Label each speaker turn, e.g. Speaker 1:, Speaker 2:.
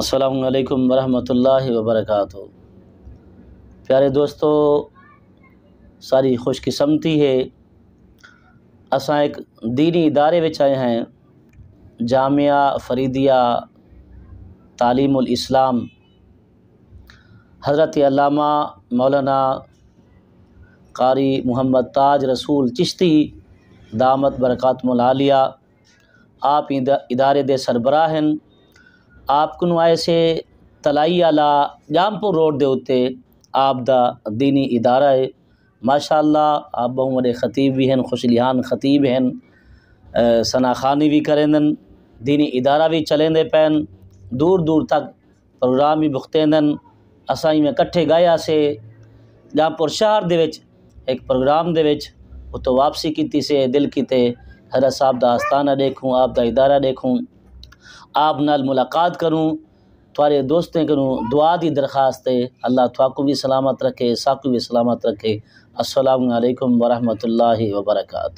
Speaker 1: असलकम वरहमतुल्लाहि वरक प्यारे दोस्तों सारी खुशकिस्मती है अस एक दीनी इदारे में आए हैं जामिया फरीदिया तालीम इस्लाम हज़रत अलामा मौलाना कारी मोहम्मद ताज रसूल चिश्ती दामत बरकातमल आलिया आप इदारे दे हैं आपको नुमाइशे तलाई आला जामपुर रोड के उत्ते आपदा दीनी इदारा है माशाला आप बड़े ख़तीब भी हैं खुशलिहान ख़तीब हैं सनाखानी भी करेंदन दीनी इदारा भी चलेंदे पैन दूर दूर तक प्रोग्राम भी बुख्तेंदन असाई में कट्ठे गाया से जामपुर शहर के एक प्रोग्राम के उतो वापसी की से दिल की हर साहब का आस्थाना देखूँ आपका इदारा देखूँ आप नाल मुलाकात करूँ थोड़े दोस्तें करूँ दुआ की दरख्वास्त है अल्लाह थोकू भी सलामत रखे साकू भी सलामत रखे असलकम वरहमल वर्का